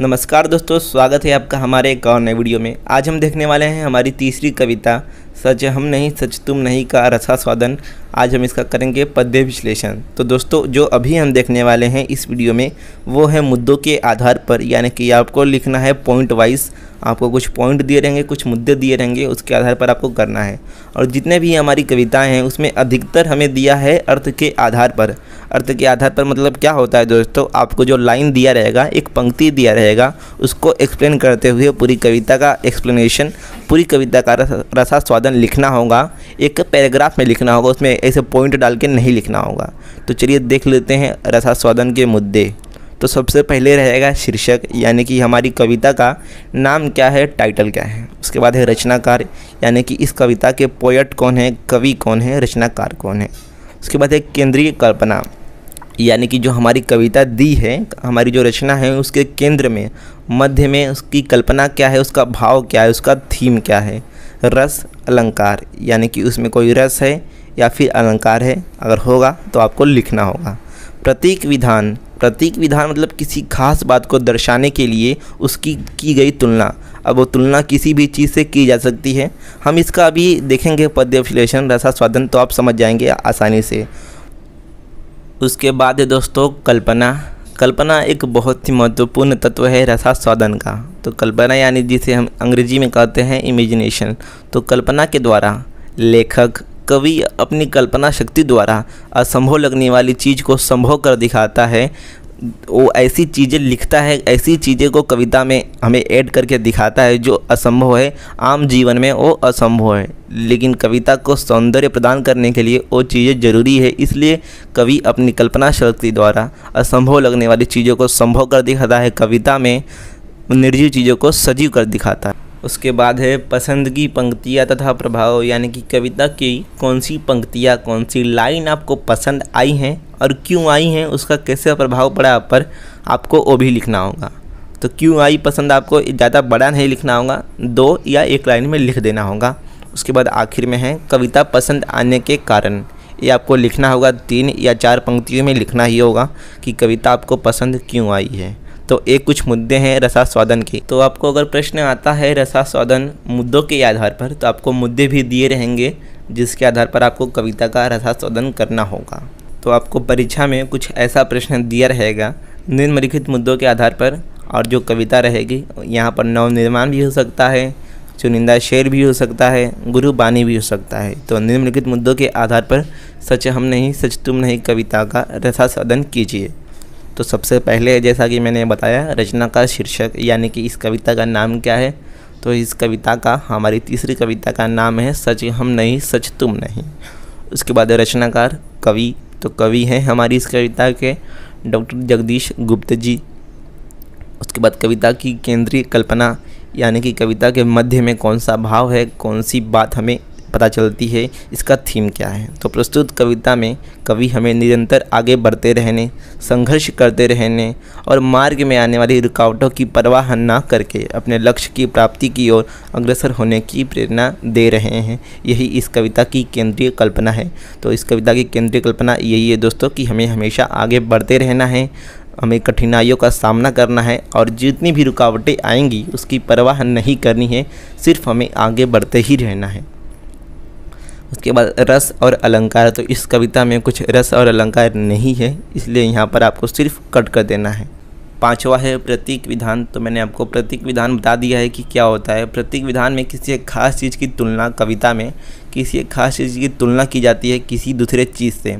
नमस्कार दोस्तों स्वागत है आपका हमारे एक और नए वीडियो में आज हम देखने वाले हैं हमारी तीसरी कविता सच हम नहीं सच तुम नहीं का रसा स्वादन आज हम इसका करेंगे पद्य विश्लेषण तो दोस्तों जो अभी हम देखने वाले हैं इस वीडियो में वो है मुद्दों के आधार पर यानी कि आपको लिखना है पॉइंट वाइज आपको कुछ पॉइंट दिए रहेंगे कुछ मुद्दे दिए रहेंगे उसके आधार पर आपको करना है और जितने भी हमारी कविताएँ हैं उसमें अधिकतर हमें दिया है अर्थ के आधार पर अर्थ के आधार पर मतलब क्या होता है दोस्तों आपको जो लाइन दिया रहेगा एक पंक्ति दिया रहेगा उसको एक्सप्लेन करते हुए पूरी कविता का एक्सप्लेनेशन पूरी कविता का रसा स्वादन संपादन लिखना होगा एक पैराग्राफ में लिखना होगा उसमें ऐसे पॉइंट डाल के नहीं लिखना होगा तो चलिए देख लेते हैं रसास्वादन के मुद्दे तो सबसे पहले रहेगा शीर्षक यानी कि हमारी कविता का नाम क्या है टाइटल क्या है उसके बाद है रचनाकार यानी कि इस कविता के पोएट कौन है कवि कौन है रचनाकार कौन है उसके बाद है केंद्रीय कल्पना यानी कि जो हमारी कविता दी है हमारी जो रचना है उसके केंद्र में मध्य में उसकी कल्पना क्या है उसका भाव क्या है उसका थीम क्या है रस अलंकार यानी कि उसमें कोई रस है या फिर अलंकार है अगर होगा तो आपको लिखना होगा प्रतीक विधान प्रतीक विधान मतलब किसी खास बात को दर्शाने के लिए उसकी की गई तुलना अब वो तुलना किसी भी चीज़ से की जा सकती है हम इसका अभी देखेंगे पद्य विश्लेषण रसा स्वादन तो आप समझ जाएंगे आसानी से उसके बाद है दोस्तों कल्पना कल्पना एक बहुत ही महत्वपूर्ण तत्व है रसा स्वादन का तो कल्पना यानी जिसे हम अंग्रेजी में कहते हैं इमेजिनेशन तो कल्पना के द्वारा लेखक कवि अपनी कल्पना शक्ति द्वारा असंभव लगने वाली चीज़ को संभव कर दिखाता है वो ऐसी चीज़ें लिखता है ऐसी चीज़ें को कविता में हमें ऐड करके दिखाता है जो असंभव है आम जीवन में वो असंभव है लेकिन कविता को सौंदर्य प्रदान करने के लिए वो चीज़ें जरूरी है इसलिए कवि अपनी कल्पना शक्ति द्वारा असंभव लगने वाली चीज़ों को संभव कर दिखाता है कविता में निर्जीव चीज़ों को सजीव कर दिखाता है उसके बाद है पसंद की पंक्तियाँ तथा प्रभाव यानी कि कविता की कौन सी पंक्तियाँ कौन सी लाइन आपको पसंद आई हैं और क्यों आई हैं उसका कैसे प्रभाव पड़ा आप पर आपको वो भी लिखना होगा तो क्यों आई पसंद आपको ज़्यादा बड़ा नहीं लिखना होगा दो या एक लाइन में लिख देना होगा उसके बाद आखिर में है कविता पसंद आने के कारण ये आपको लिखना होगा तीन या चार पंक्तियों में लिखना ही होगा कि कविता आपको पसंद क्यों आई है तो एक कुछ मुद्दे हैं रसास्वादन के तो आपको अगर प्रश्न आता है रसास्वादन मुद्दों के आधार पर तो आपको मुद्दे भी दिए रहेंगे जिसके आधार पर आपको कविता का रसास्वादन करना होगा तो आपको परीक्षा में कुछ ऐसा प्रश्न दिया रहेगा निम्नलिखित मुद्दों के आधार पर और जो कविता रहेगी यहाँ पर नवनिर्माण भी हो सकता है चुनिंदा शेर भी हो सकता है गुरु बानी भी हो सकता है तो निम्नलिखित मुद्दों के आधार पर सच हम नहीं सच तुम नहीं कविता का साधन कीजिए तो सबसे पहले जैसा कि मैंने बताया रचना का शीर्षक यानी कि इस कविता का नाम क्या है तो इस कविता का हमारी तीसरी कविता का नाम है सच हम नहीं सच तुम नहीं उसके बाद रचनाकार कवि तो कवि हैं हमारी इस कविता के डॉक्टर जगदीश गुप्त जी उसके बाद कविता की केंद्रीय कल्पना यानी कि कविता के मध्य में कौन सा भाव है कौन सी बात हमें पता चलती है इसका थीम क्या है तो प्रस्तुत कविता में कवि हमें निरंतर आगे बढ़ते रहने संघर्ष करते रहने और मार्ग में आने वाली रुकावटों की परवाह ना करके अपने लक्ष्य की प्राप्ति की ओर अग्रसर होने की प्रेरणा दे रहे हैं यही इस कविता की केंद्रीय कल्पना है तो इस कविता की केंद्रीय कल्पना यही है दोस्तों कि हमें हमेशा आगे बढ़ते रहना है हमें कठिनाइयों का सामना करना है और जितनी भी रुकावटें आएंगी उसकी परवाह नहीं करनी है सिर्फ हमें आगे बढ़ते ही रहना है उसके बाद रस और अलंकार तो इस कविता में कुछ रस और अलंकार नहीं है इसलिए यहाँ पर आपको सिर्फ कट कर देना है पांचवा है प्रतीक विधान तो मैंने आपको प्रतीक विधान बता दिया है कि क्या होता है प्रतीक विधान में किसी एक खास चीज़ की तुलना कविता में किसी एक खास चीज़ की तुलना की जाती है किसी दूसरे चीज़ से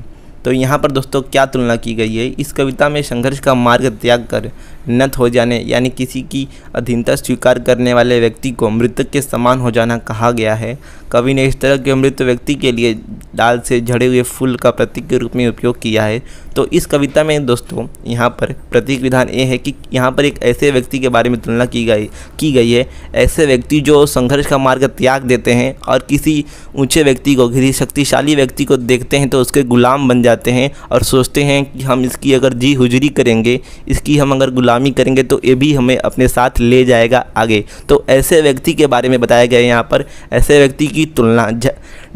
तो यहाँ पर दोस्तों क्या तुलना की गई है इस कविता में संघर्ष का मार्ग त्याग कर नत हो जाने यानी किसी की अधीनता स्वीकार करने वाले व्यक्ति को मृतक के समान हो जाना कहा गया है कवि ने इस तरह के मृत व्यक्ति के लिए डाल से झड़े हुए फूल का प्रतीक के रूप में उपयोग किया है तो इस कविता में दोस्तों यहाँ पर प्रतीक विधान ये है कि यहाँ पर एक ऐसे व्यक्ति के बारे में तुलना की गई की गई है ऐसे व्यक्ति जो संघर्ष का मार्ग त्याग देते हैं और किसी ऊंचे व्यक्ति को किसी शक्तिशाली व्यक्ति को देखते हैं तो उसके गुलाम बन जाते हैं और सोचते हैं कि हम इसकी अगर जी हुजरी करेंगे इसकी हम अगर गुलामी करेंगे तो ये भी हमें अपने साथ ले जाएगा आगे तो ऐसे व्यक्ति के बारे में बताया गया है यहाँ पर ऐसे व्यक्ति की तुलना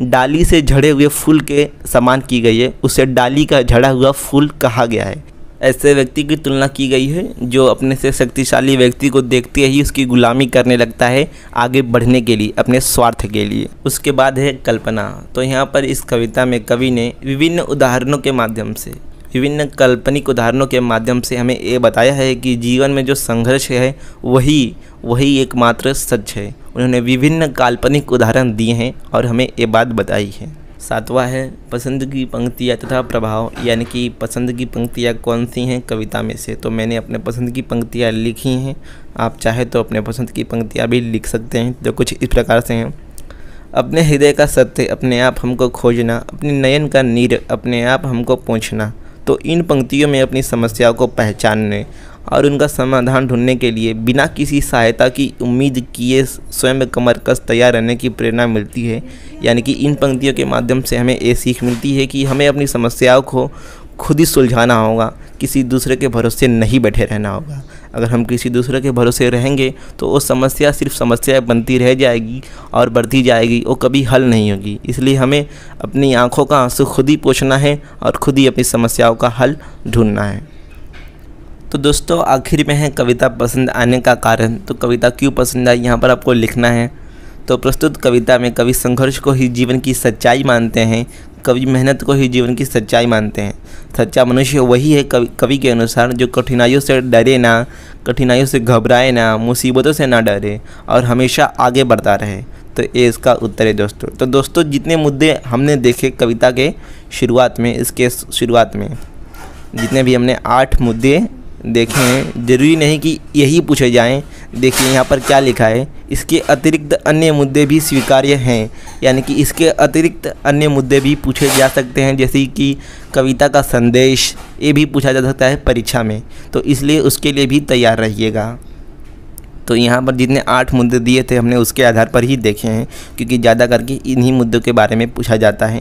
डाली से झड़े हुए फूल के समान की गई है उसे डाली का झड़ा हुआ फूल कहा गया है ऐसे व्यक्ति की तुलना की गई है जो अपने से शक्तिशाली व्यक्ति को देखते ही उसकी गुलामी करने लगता है आगे बढ़ने के लिए अपने स्वार्थ के लिए उसके बाद है कल्पना तो यहाँ पर इस कविता में कवि ने विभिन्न उदाहरणों के माध्यम से विभिन्न काल्पनिक उदाहरणों के माध्यम से हमें ये बताया है कि जीवन में जो संघर्ष है वही वही एकमात्र सच है उन्होंने विभिन्न काल्पनिक उदाहरण दिए हैं और हमें ये बात बताई है सातवां है पसंद की पंक्तियाँ तथा प्रभाव यानी कि पसंद की पंक्तियाँ कौन सी हैं कविता में से तो मैंने अपने पसंद की पंक्तियाँ लिखी हैं आप चाहे तो अपने पसंद की पंक्तियाँ भी लिख सकते हैं जो कुछ इस प्रकार से हैं अपने हृदय का सत्य अपने आप हमको खोजना अपने नयन का नीर अपने आप हमको पहुँचना तो इन पंक्तियों में अपनी समस्या को पहचानने और उनका समाधान ढूंढने के लिए बिना किसी सहायता की उम्मीद किए स्वयं कमर कस तैयार रहने की प्रेरणा मिलती है यानी कि इन पंक्तियों के माध्यम से हमें ये सीख मिलती है कि हमें अपनी समस्याओं को खुद ही सुलझाना होगा किसी दूसरे के भरोसे नहीं बैठे रहना होगा अगर हम किसी दूसरे के भरोसे रहेंगे तो वो समस्या सिर्फ समस्या बनती रह जाएगी और बढ़ती जाएगी वो कभी हल नहीं होगी इसलिए हमें अपनी आँखों का आंसू खुद ही पोछना है और खुद ही अपनी समस्याओं का हल ढूंढना है तो दोस्तों आखिर में है कविता पसंद आने का कारण तो कविता क्यों पसंद आई यहाँ पर आपको लिखना है तो प्रस्तुत कविता में कवि संघर्ष को ही जीवन की सच्चाई मानते हैं कवि मेहनत को ही जीवन की सच्चाई मानते हैं सच्चा मनुष्य वही है कवि कवि के अनुसार जो कठिनाइयों से डरे ना कठिनाइयों से घबराए ना मुसीबतों से ना डरे और हमेशा आगे बढ़ता रहे तो ये इसका उत्तर है दोस्तों तो दोस्तों जितने मुद्दे हमने देखे कविता के शुरुआत में इसके शुरुआत में जितने भी हमने आठ मुद्दे देखे हैं ज़रूरी नहीं कि यही पूछे जाएँ देखिए यहाँ पर क्या लिखा है इसके अतिरिक्त अन्य मुद्दे भी स्वीकार्य हैं यानी कि इसके अतिरिक्त अन्य मुद्दे भी पूछे जा सकते हैं जैसे कि कविता का संदेश ये भी पूछा जा सकता है परीक्षा में तो इसलिए उसके लिए भी तैयार रहिएगा तो यहाँ पर जितने आठ मुद्दे दिए थे हमने उसके आधार पर ही देखे हैं क्योंकि ज़्यादा करके इन्हीं मुद्दों के बारे में पूछा जाता है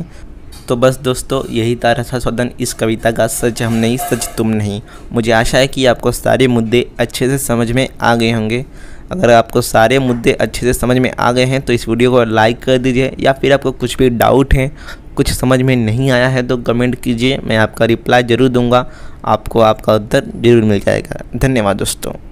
तो बस दोस्तों यही था सदन इस कविता का सच हम नहीं सच तुम नहीं मुझे आशा है कि आपको सारे मुद्दे अच्छे से समझ में आ गए होंगे अगर आपको सारे मुद्दे अच्छे से समझ में आ गए हैं तो इस वीडियो को लाइक कर दीजिए या फिर आपको कुछ भी डाउट है कुछ समझ में नहीं आया है तो कमेंट कीजिए मैं आपका रिप्लाई ज़रूर दूंगा आपको आपका उत्तर ज़रूर मिल जाएगा धन्यवाद दोस्तों